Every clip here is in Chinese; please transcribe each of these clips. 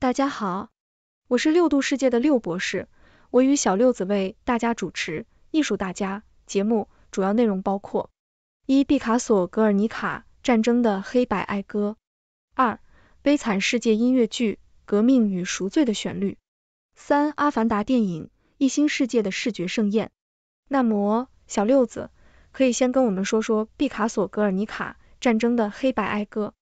大家好，我是六度世界的六博士，我与小六子为大家主持艺术大家节目，主要内容包括：一、毕卡索《格尔尼卡》战争的黑白哀歌；二、悲惨世界音乐剧革命与赎罪的旋律；三、阿凡达电影异星世界的视觉盛宴。那么，小六子可以先跟我们说说毕卡索《格尔尼卡》战争的黑白哀歌。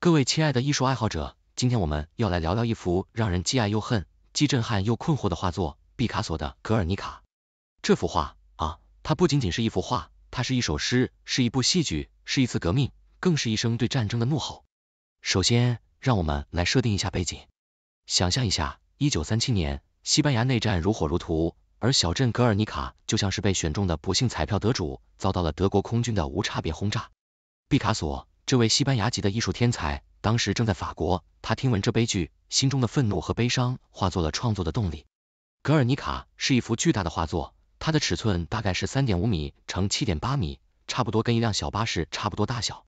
各位亲爱的艺术爱好者。今天我们要来聊聊一幅让人既爱又恨、既震撼又困惑的画作——毕卡索的《格尔尼卡》。这幅画啊，它不仅仅是一幅画，它是一首诗，是一部戏剧，是一次革命，更是一声对战争的怒吼。首先，让我们来设定一下背景，想象一下，一九三七年，西班牙内战如火如荼，而小镇格尔尼卡就像是被选中的不幸彩票得主，遭到了德国空军的无差别轰炸。毕卡索这位西班牙籍的艺术天才，当时正在法国。他听闻这悲剧，心中的愤怒和悲伤化作了创作的动力。格尔尼卡是一幅巨大的画作，它的尺寸大概是三点五米乘七点八米，差不多跟一辆小巴士差不多大小。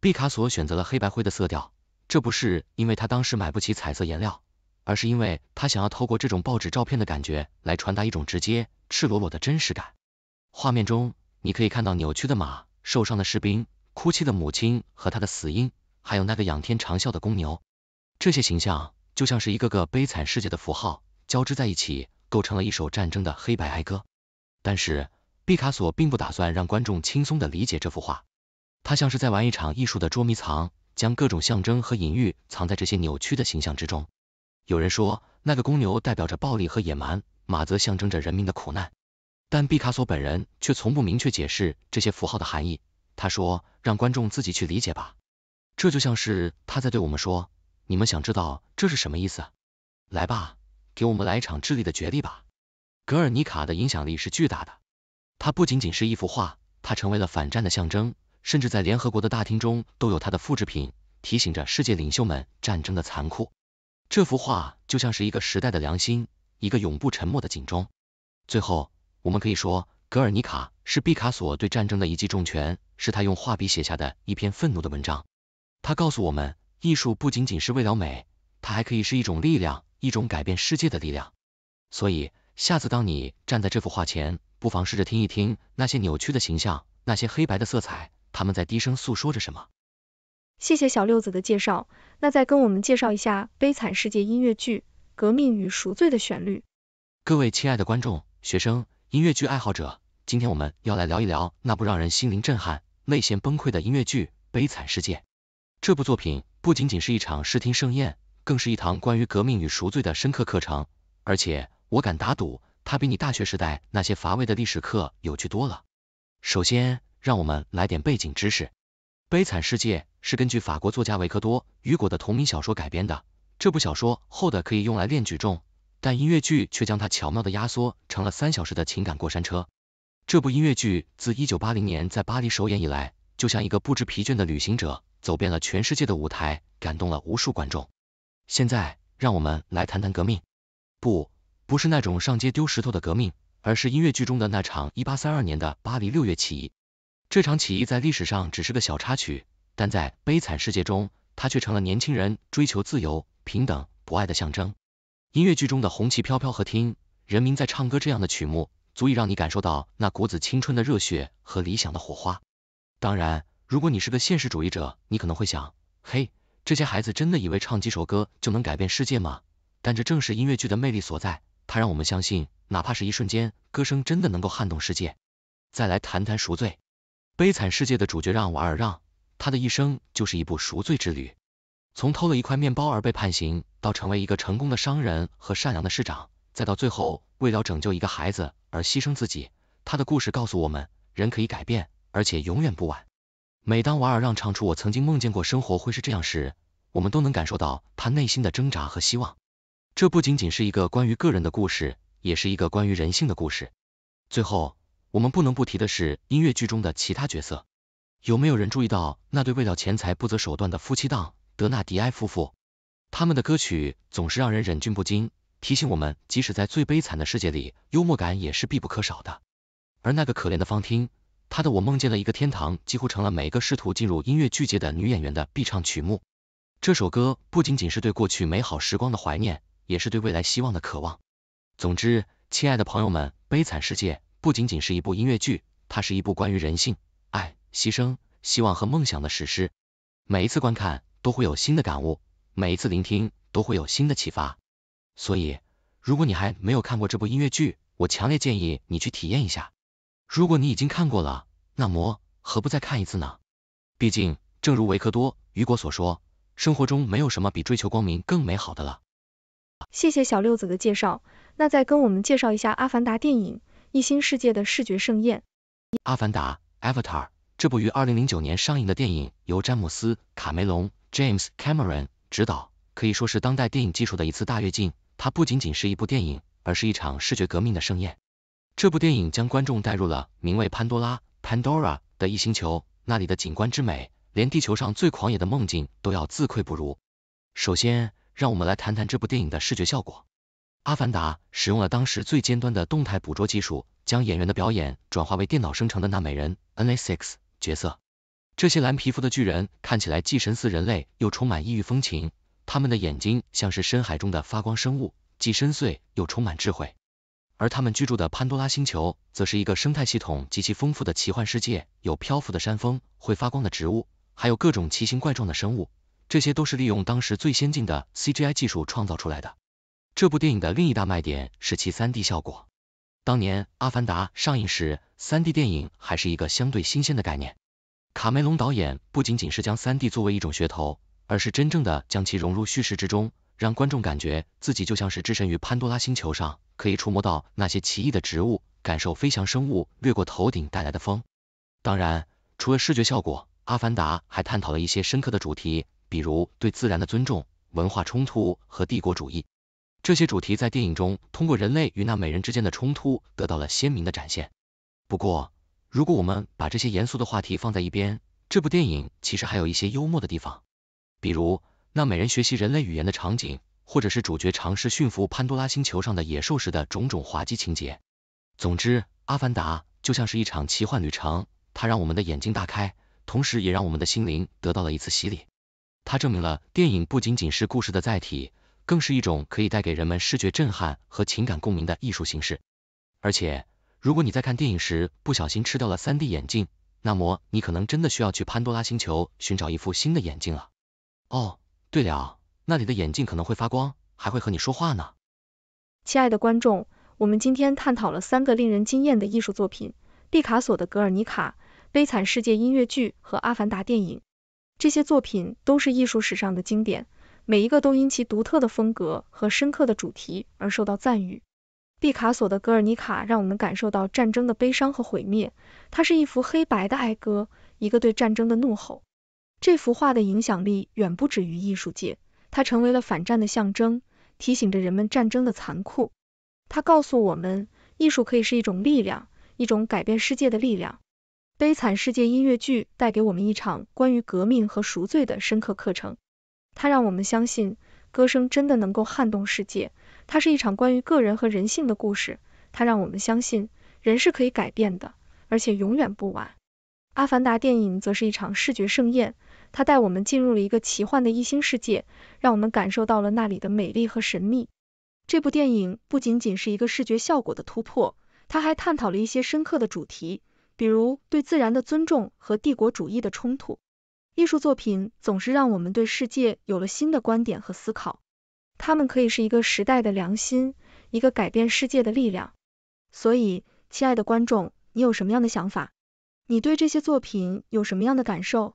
毕卡索选择了黑白灰的色调，这不是因为他当时买不起彩色颜料，而是因为他想要透过这种报纸照片的感觉来传达一种直接、赤裸裸的真实感。画面中，你可以看到扭曲的马、受伤的士兵、哭泣的母亲和他的死婴，还有那个仰天长啸的公牛。这些形象就像是一个个悲惨世界的符号，交织在一起，构成了一首战争的黑白哀歌。但是毕卡索并不打算让观众轻松的理解这幅画，他像是在玩一场艺术的捉迷藏，将各种象征和隐喻藏在这些扭曲的形象之中。有人说那个公牛代表着暴力和野蛮，马则象征着人民的苦难，但毕卡索本人却从不明确解释这些符号的含义。他说让观众自己去理解吧，这就像是他在对我们说。你们想知道这是什么意思？来吧，给我们来一场智力的决力吧！格尔尼卡的影响力是巨大的，它不仅仅是一幅画，它成为了反战的象征，甚至在联合国的大厅中都有它的复制品，提醒着世界领袖们战争的残酷。这幅画就像是一个时代的良心，一个永不沉默的警钟。最后，我们可以说，格尔尼卡是毕卡索对战争的一记重拳，是他用画笔写下的一篇愤怒的文章。他告诉我们。艺术不仅仅是为了美，它还可以是一种力量，一种改变世界的力量。所以，下次当你站在这幅画前，不妨试着听一听那些扭曲的形象，那些黑白的色彩，他们在低声诉说着什么。谢谢小六子的介绍，那再跟我们介绍一下《悲惨世界》音乐剧《革命与赎罪》的旋律。各位亲爱的观众、学生、音乐剧爱好者，今天我们要来聊一聊那部让人心灵震撼、泪腺崩溃的音乐剧《悲惨世界》这部作品。不仅仅是一场视听盛宴，更是一堂关于革命与赎罪的深刻课程。而且，我敢打赌，它比你大学时代那些乏味的历史课有趣多了。首先，让我们来点背景知识，《悲惨世界》是根据法国作家维克多·雨果的同名小说改编的。这部小说厚的可以用来练举重，但音乐剧却将它巧妙的压缩成了三小时的情感过山车。这部音乐剧自一九八零年在巴黎首演以来，就像一个不知疲倦的旅行者。走遍了全世界的舞台，感动了无数观众。现在，让我们来谈谈革命，不，不是那种上街丢石头的革命，而是音乐剧中的那场一八三二年的巴黎六月起义。这场起义在历史上只是个小插曲，但在悲惨世界中，它却成了年轻人追求自由、平等、博爱的象征。音乐剧中的红旗飘飘和听人民在唱歌这样的曲目，足以让你感受到那股子青春的热血和理想的火花。当然。如果你是个现实主义者，你可能会想，嘿，这些孩子真的以为唱几首歌就能改变世界吗？但这正是音乐剧的魅力所在，它让我们相信，哪怕是一瞬间，歌声真的能够撼动世界。再来谈谈赎罪，悲惨世界的主角让瓦尔让，他的一生就是一部赎罪之旅。从偷了一块面包而被判刑，到成为一个成功的商人和善良的市长，再到最后为了拯救一个孩子而牺牲自己，他的故事告诉我们，人可以改变，而且永远不晚。每当瓦尔让唱出我曾经梦见过生活会是这样时，我们都能感受到他内心的挣扎和希望。这不仅仅是一个关于个人的故事，也是一个关于人性的故事。最后，我们不能不提的是音乐剧中的其他角色。有没有人注意到那对为了钱财不择手段的夫妻档德纳迪埃夫妇？他们的歌曲总是让人忍俊不禁，提醒我们即使在最悲惨的世界里，幽默感也是必不可少的。而那个可怜的方汀。他的我梦见了一个天堂，几乎成了每个试图进入音乐剧界的女演员的必唱曲目。这首歌不仅仅是对过去美好时光的怀念，也是对未来希望的渴望。总之，亲爱的朋友们，悲惨世界不仅仅是一部音乐剧，它是一部关于人性、爱、牺牲、希望和梦想的史诗。每一次观看都会有新的感悟，每一次聆听都会有新的启发。所以，如果你还没有看过这部音乐剧，我强烈建议你去体验一下。如果你已经看过了，那么何不再看一次呢？毕竟，正如维克多·雨果所说，生活中没有什么比追求光明更美好的了。谢谢小六子的介绍，那再跟我们介绍一下《阿凡达》电影，异星世界的视觉盛宴。《阿凡达》Avatar 这部于二零零九年上映的电影，由詹姆斯·卡梅隆 James Cameron 执导，可以说是当代电影技术的一次大跃进。它不仅仅是一部电影，而是一场视觉革命的盛宴。这部电影将观众带入了名为潘多拉 （Pandora） 的异星球，那里的景观之美，连地球上最狂野的梦境都要自愧不如。首先，让我们来谈谈这部电影的视觉效果。《阿凡达》使用了当时最尖端的动态捕捉技术，将演员的表演转化为电脑生成的纳美人 （Na'vi） 角色。这些蓝皮肤的巨人看起来既神似人类，又充满异域风情。他们的眼睛像是深海中的发光生物，既深邃又充满智慧。而他们居住的潘多拉星球，则是一个生态系统极其丰富的奇幻世界，有漂浮的山峰、会发光的植物，还有各种奇形怪状的生物，这些都是利用当时最先进的 CGI 技术创造出来的。这部电影的另一大卖点是其 3D 效果。当年《阿凡达》上映时，3D 电影还是一个相对新鲜的概念。卡梅隆导演不仅仅是将 3D 作为一种噱头，而是真正的将其融入叙事之中。让观众感觉自己就像是置身于潘多拉星球上，可以触摸到那些奇异的植物，感受飞翔生物掠过头顶带来的风。当然，除了视觉效果，阿凡达还探讨了一些深刻的主题，比如对自然的尊重、文化冲突和帝国主义。这些主题在电影中通过人类与那美人之间的冲突得到了鲜明的展现。不过，如果我们把这些严肃的话题放在一边，这部电影其实还有一些幽默的地方，比如。那美人学习人类语言的场景，或者是主角尝试驯服潘多拉星球上的野兽时的种种滑稽情节。总之，阿凡达就像是一场奇幻旅程，它让我们的眼睛大开，同时也让我们的心灵得到了一次洗礼。它证明了电影不仅仅是故事的载体，更是一种可以带给人们视觉震撼和情感共鸣的艺术形式。而且，如果你在看电影时不小心吃掉了 3D 眼镜，那么你可能真的需要去潘多拉星球寻找一副新的眼镜了。哦。对了，那里的眼镜可能会发光，还会和你说话呢。亲爱的观众，我们今天探讨了三个令人惊艳的艺术作品：毕卡索的《格尔尼卡》、悲惨世界音乐剧和阿凡达电影。这些作品都是艺术史上的经典，每一个都因其独特的风格和深刻的主题而受到赞誉。毕卡索的《格尔尼卡》让我们感受到战争的悲伤和毁灭，它是一幅黑白的哀歌，一个对战争的怒吼。这幅画的影响力远不止于艺术界，它成为了反战的象征，提醒着人们战争的残酷。它告诉我们，艺术可以是一种力量，一种改变世界的力量。悲惨世界音乐剧带给我们一场关于革命和赎罪的深刻课程，它让我们相信，歌声真的能够撼动世界。它是一场关于个人和人性的故事，它让我们相信，人是可以改变的，而且永远不晚。阿凡达电影则是一场视觉盛宴。它带我们进入了一个奇幻的异星世界，让我们感受到了那里的美丽和神秘。这部电影不仅仅是一个视觉效果的突破，它还探讨了一些深刻的主题，比如对自然的尊重和帝国主义的冲突。艺术作品总是让我们对世界有了新的观点和思考，它们可以是一个时代的良心，一个改变世界的力量。所以，亲爱的观众，你有什么样的想法？你对这些作品有什么样的感受？